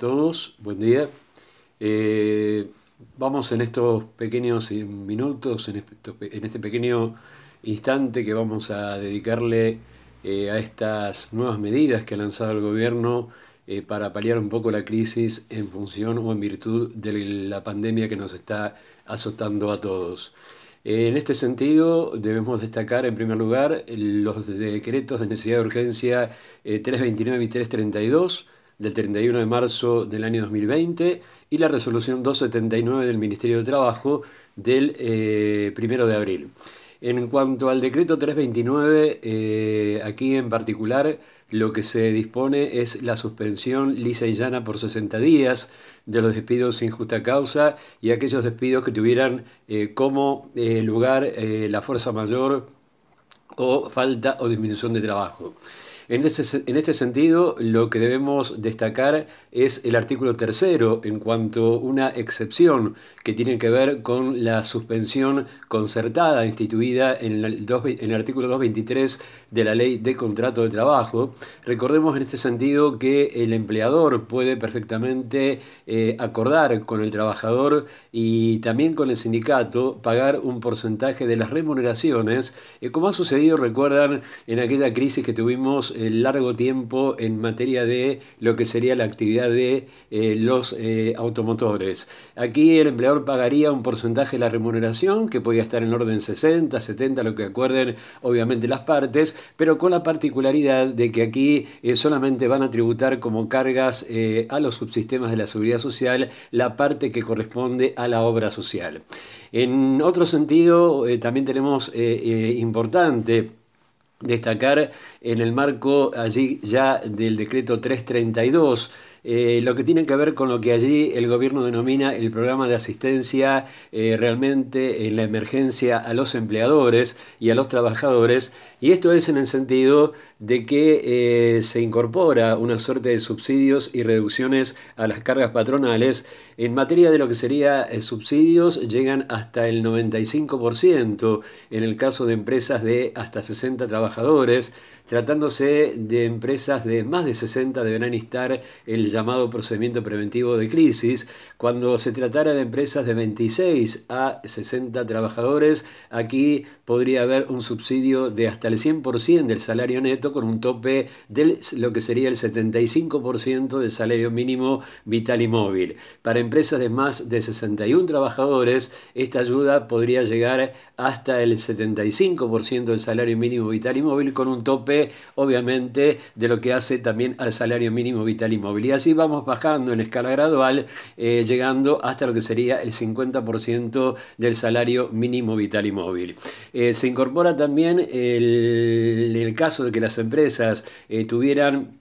todos, buen día. Eh, vamos en estos pequeños eh, minutos, en este, pequeño instante que vamos a dedicarle eh, a estas nuevas medidas que ha lanzado el gobierno para paliar un poco la crisis en función o en virtud de la pandemia que nos está azotando a todos. En este sentido, debemos destacar en primer lugar los decretos de necesidad de urgencia 329 y 332 del 31 de marzo del año 2020 y la resolución 279 del Ministerio de Trabajo del eh, 1 de abril. En cuanto al decreto 329, eh, aquí en particular lo que se dispone es la suspensión lisa y llana por 60 días de los despidos sin justa causa y aquellos despidos que tuvieran eh, como eh, lugar la fuerza mayor o falta o disminución de trabajo. En este, sentido, lo que debemos destacar es el artículo tercero en cuanto a una excepción que tiene que ver con la suspensión concertada instituida en el, en el artículo 223 de la ley de contrato de trabajo. Recordemos en este sentido que el empleador puede perfectamente eh, acordar con el trabajador y también con el sindicato pagar un porcentaje de las remuneraciones, eh, como ha sucedido, recuerdan, en aquella crisis que tuvimos largo tiempo en materia de lo que sería la actividad de eh, los eh, automotores. Aquí el empleador pagaría un porcentaje de la remuneración, que podía estar en orden 60, 70, lo que acuerden obviamente las partes, pero con la particularidad de que aquí eh, solamente van a tributar como cargas a los subsistemas de la seguridad social la parte que corresponde a la obra social. En otro sentido, también tenemos importante destacar en el marco allí ya del decreto 332 eh, lo que tiene que ver con lo que allí el gobierno denomina el programa de asistencia eh, realmente en la emergencia a los empleadores y a los trabajadores. Y esto es en el sentido de que eh, se incorpora una suerte de subsidios y reducciones a las cargas patronales. En materia de lo que sería subsidios, llegan hasta el 95% en el caso de empresas de hasta 60 trabajadores. Tratándose de empresas de más de 60 deberán estar el llamado procedimiento preventivo de crisis cuando se tratara de empresas de 26 a 60 trabajadores. Aquí podría haber un subsidio de hasta el 100% del salario neto con un tope de lo que sería el 75% del salario mínimo vital y móvil. Para empresas de más de 61 trabajadores, esta ayuda podría llegar hasta el 75% del salario mínimo vital y móvil con un tope, obviamente, de lo que hace también al salario mínimo vital y móvil así vamos bajando en escala gradual, eh, llegando hasta lo que sería el 50% del salario mínimo vital y móvil. Eh, se incorpora también el, caso de que las empresas eh, tuvieran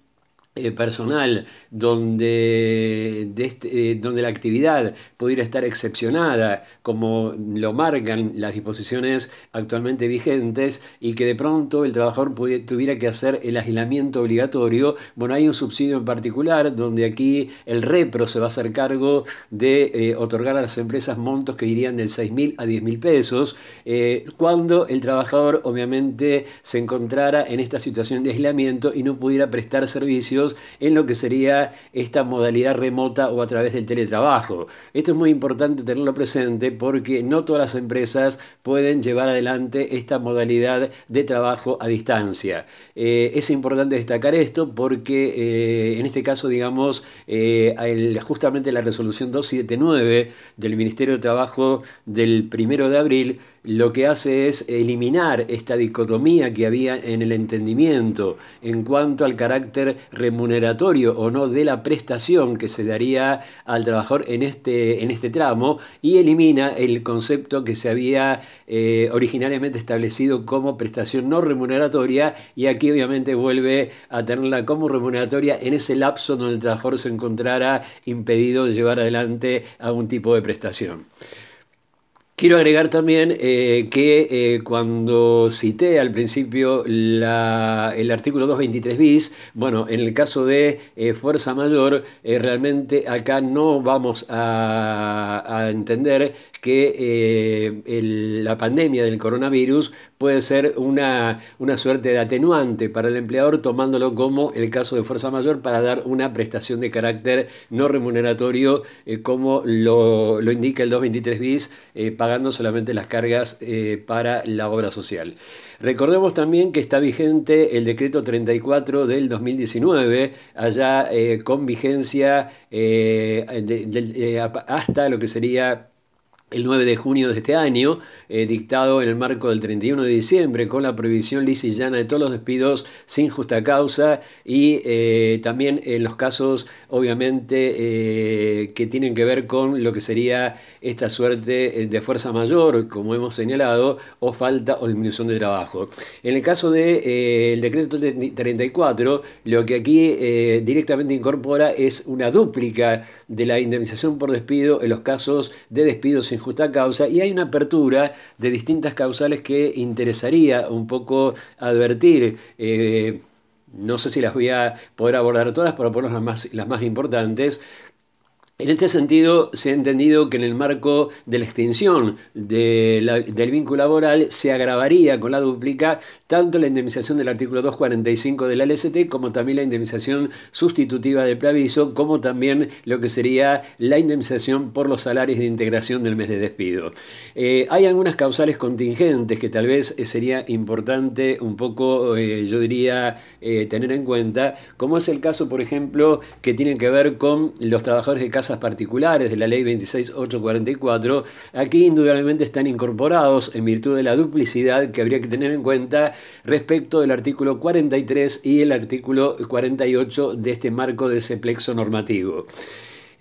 eh, personal, donde, este, eh, donde la actividad pudiera estar excepcionada, como lo marcan las disposiciones actualmente vigentes, y que de pronto el trabajador tuviera que hacer el aislamiento obligatorio. Bueno, hay un subsidio en particular donde aquí el repro se va a hacer cargo de eh, otorgar a las empresas montos que irían del 6.000 a 10.000 mil pesos, cuando el trabajador obviamente se encontrara en esta situación de aislamiento y no pudiera prestar servicio en lo que sería esta modalidad remota o a través del teletrabajo. Esto es muy importante tenerlo presente porque no todas las empresas pueden llevar adelante esta modalidad de trabajo a distancia. Eh, es importante destacar esto porque eh, en este caso, digamos, eh, justamente la resolución 279 del Ministerio de Trabajo del primero de abril lo que hace es eliminar esta dicotomía que había en el entendimiento en cuanto al carácter remuneratorio o no de la prestación que se daría al trabajador en este, en este tramo y elimina el concepto que se había eh, originariamente establecido como prestación no remuneratoria y aquí obviamente vuelve a tenerla como remuneratoria en ese lapso donde el trabajador se encontrara impedido de llevar adelante algún tipo de prestación. Quiero agregar también eh, que eh, cuando cité al principio la, el artículo 223 bis, bueno, en el caso de eh, fuerza mayor, realmente acá no vamos a, entender que la pandemia del coronavirus puede ser una, una suerte de atenuante para el empleador, tomándolo como el caso de fuerza mayor para dar una prestación de carácter no remuneratorio, como lo, lo, indica el 223 bis pagando solamente las cargas eh, para la obra social. Recordemos también que está vigente el decreto 34 del 2019, allá eh, con vigencia eh, hasta lo que sería el 9 de junio de este año, eh, dictado en el marco del 31 de diciembre, con la prohibición lisa de todos los despidos sin justa causa y eh, también en los casos, obviamente, eh, que tienen que ver con lo que sería esta suerte de fuerza mayor, como hemos señalado, o falta o disminución de trabajo. En el caso del de, el decreto 34, lo que aquí directamente incorpora es una dúplica de la indemnización por despido en los casos de despidos sin justa causa y hay una apertura de distintas causales que interesaría un poco advertir. Eh, no sé si las voy a poder abordar todas, pero por las más, las más importantes. En este sentido, se ha entendido que en el marco de la extinción del vínculo laboral se agravaría con la duplica tanto la indemnización del artículo 245 de la LST como también la indemnización sustitutiva de preaviso, como también lo que sería la indemnización por los salarios de integración del mes de despido. Eh, hay algunas causales contingentes que tal vez eh, sería importante un poco, eh, yo diría, tener en cuenta, como es el caso, por ejemplo, que tiene que ver con los trabajadores de casa particulares de la ley 26844, aquí indudablemente están incorporados en virtud de la duplicidad que habría que tener en cuenta respecto del artículo 43 y el artículo 48 de este marco de ese normativo.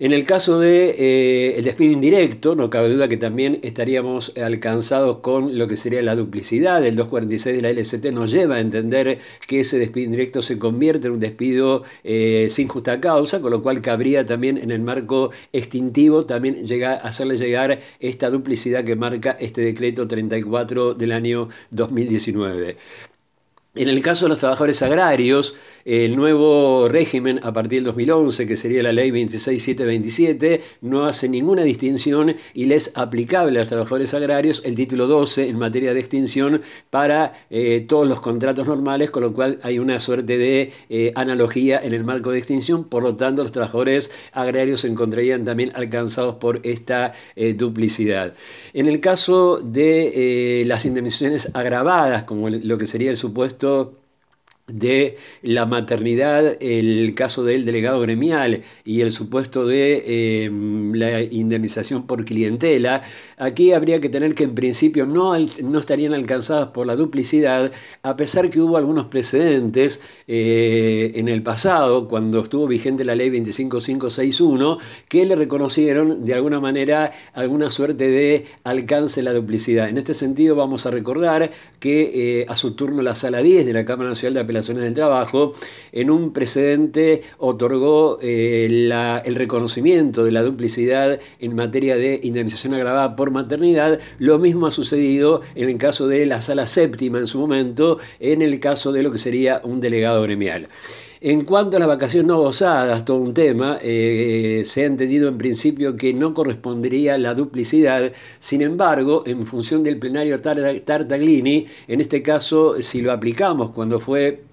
En el caso del de, eh, despido indirecto, no cabe duda que también estaríamos alcanzados con lo que sería la duplicidad. El 246 de la LCT nos lleva a entender que ese despido indirecto se convierte en un despido eh, sin justa causa, con lo cual cabría también en el marco extintivo también hacerle llegar esta duplicidad que marca este decreto 34 del año 2019. En el caso de los trabajadores agrarios, el nuevo régimen a partir del 2011, que sería la ley 26727, no hace ninguna distinción y le es aplicable a los trabajadores agrarios el título 12 en materia de extinción para eh, todos los contratos normales, con lo cual hay una suerte de eh, analogía en el marco de extinción. Por lo tanto, los trabajadores agrarios se encontrarían también alcanzados por esta eh, duplicidad. En el caso de las indemnizaciones agravadas, como lo que sería el supuesto todo de la maternidad, el caso del delegado gremial y el supuesto de em, la indemnización por clientela, aquí habría que tener que en principio no, no estarían alcanzadas por la duplicidad, a pesar que hubo algunos precedentes eh, en el pasado, cuando estuvo vigente la ley 25561, que le reconocieron de alguna manera alguna suerte de alcance la duplicidad. En este sentido vamos a recordar que eh, a su turno la sala 10 de la Cámara Nacional de Apelación relaciones del trabajo, en un precedente otorgó eh, el reconocimiento de la duplicidad en materia de indemnización agravada por maternidad. Lo mismo ha sucedido en el caso de la sala séptima en su momento, en el caso de lo que sería un delegado gremial. En cuanto a las vacaciones no gozadas, todo un tema, eh, se ha entendido en principio que no correspondería la duplicidad, sin embargo, en función del plenario Tartaglini, en este caso, si lo aplicamos cuando fue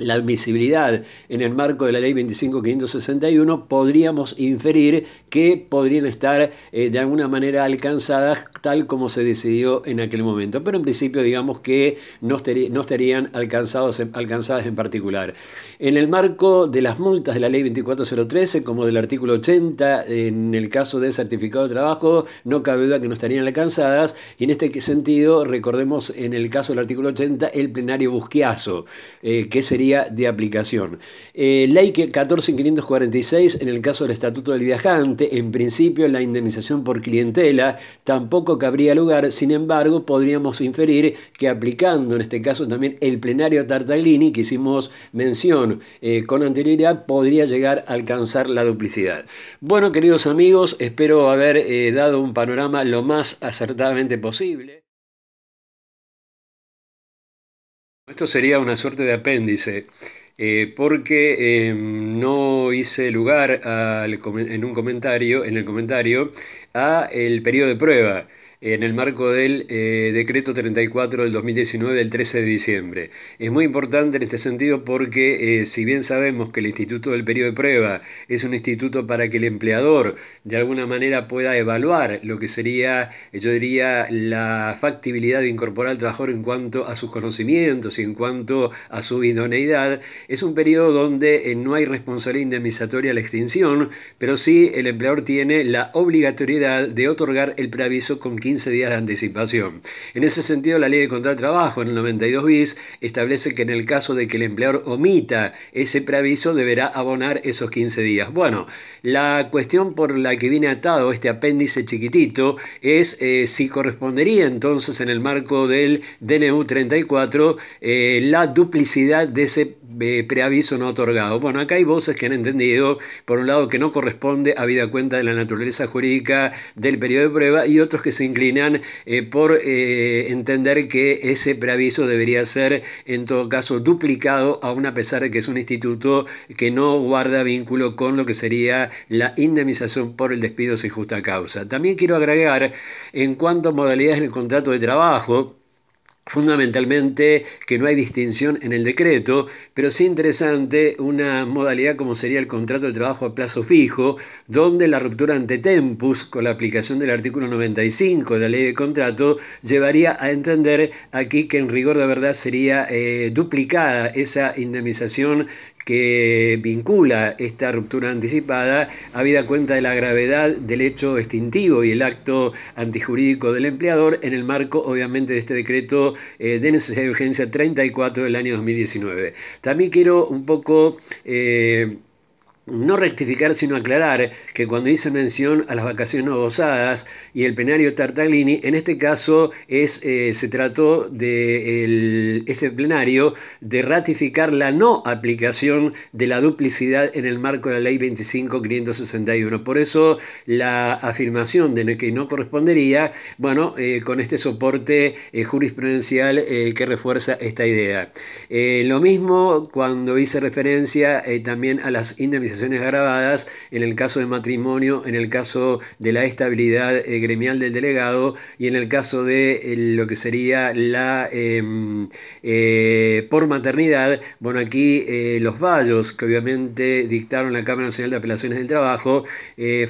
la admisibilidad en el marco de la ley 25561, podríamos inferir que podrían estar eh, de alguna manera alcanzadas tal como se decidió en aquel momento. Pero en principio digamos que no, estarían alcanzadas en particular. En el marco de las multas de la ley 24013, como del artículo 80, en el caso de certificado de trabajo, no cabe duda que no estarían alcanzadas. Y en este sentido, recordemos en el caso del artículo 80 el plenario busquiazo, eh, que sería de aplicación. Eh, ley 14546, en el caso del Estatuto del Viajante, en principio la indemnización por clientela tampoco cabría lugar, sin embargo podríamos inferir que aplicando en este caso también el plenario Tartaglini que hicimos mención eh, con anterioridad podría llegar a alcanzar la duplicidad. Bueno queridos amigos, espero haber eh, dado un panorama lo más acertadamente posible. Esto sería una suerte de apéndice, eh, porque em, no hice lugar al, en un comentario, en el comentario, a el periodo de prueba en el marco del eh, decreto 34 del 2019 del 13 de diciembre. Es muy importante en este sentido porque eh, si bien sabemos que el Instituto del Periodo de Prueba es un instituto para que el empleador de alguna manera pueda evaluar lo que sería, yo diría, la factibilidad de incorporar al trabajador en cuanto a sus conocimientos y en cuanto a su idoneidad, es un periodo donde eh, no hay responsabilidad indemnizatoria a la extinción, pero sí el empleador tiene la obligatoriedad de otorgar el preaviso con 15 15 días de anticipación. En ese sentido, la Ley de de Trabajo, en el 92 bis, establece que en el caso de que el empleador omita ese preaviso, deberá abonar esos 15 días. Bueno, la cuestión por la que viene atado este apéndice chiquitito es eh, si correspondería entonces en el marco del DNU 34 eh, la duplicidad de ese eh, preaviso no otorgado. Bueno, acá hay voces que han entendido, por un lado, que no corresponde a vida cuenta de la naturaleza jurídica del periodo de prueba y otros que se inclinan eh, por eh, entender que ese preaviso debería ser, en todo caso, duplicado, aun a pesar de que es un instituto que no guarda vínculo con lo que sería la indemnización por el despido sin justa causa. También quiero agregar, en cuanto a modalidades del contrato de trabajo, fundamentalmente que no hay distinción en el decreto, pero sí interesante una modalidad como sería el contrato de trabajo a plazo fijo, donde la ruptura ante tempus con la aplicación del artículo 95 de la ley de contrato llevaría a entender aquí que en rigor de verdad sería eh, duplicada esa indemnización que vincula esta ruptura anticipada, habida cuenta de la gravedad del hecho extintivo y el acto antijurídico del empleador, en el marco, obviamente, de este decreto eh, de necesidad de urgencia 34 del año 2019. También quiero un poco... Eh, no rectificar, sino aclarar que cuando hice mención a las vacaciones no gozadas y el plenario Tartaglini, en este caso es, eh, se trató de ese plenario de ratificar la no aplicación de la duplicidad en el marco de la ley 25.561. Por eso la afirmación de que no correspondería, bueno, eh, con este soporte eh, jurisprudencial que refuerza esta idea. lo mismo cuando hice referencia también a las indemnizaciones agravadas, en el caso de matrimonio, en el caso de la estabilidad eh, gremial del delegado y en el caso de eh, lo que sería la em, eh, por maternidad, bueno, aquí los vallos que obviamente dictaron la Cámara Nacional de Apelaciones del Trabajo,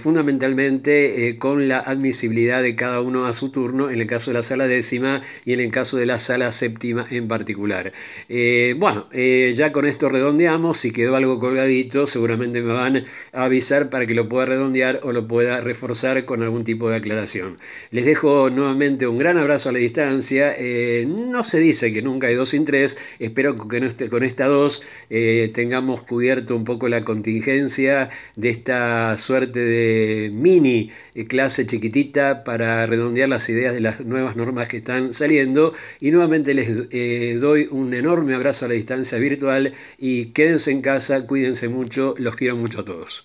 fundamentalmente con la admisibilidad de cada uno a su turno, en el caso de la sala décima y en el caso de la sala séptima en particular. bueno, ya con esto redondeamos, si quedó algo colgadito, seguramente me van a avisar para que lo pueda redondear o lo pueda reforzar con algún tipo de aclaración. Les dejo nuevamente un gran abrazo a la distancia. Eh, no se dice que nunca hay dos sin tres. Espero que con este, esta dos eh, tengamos cubierto un poco la contingencia de esta suerte de mini eh, clase chiquitita para redondear las ideas de las nuevas normas que están saliendo. Y nuevamente les doy un enorme abrazo a la distancia virtual y quédense en casa, cuídense mucho los quiero mucho a todos.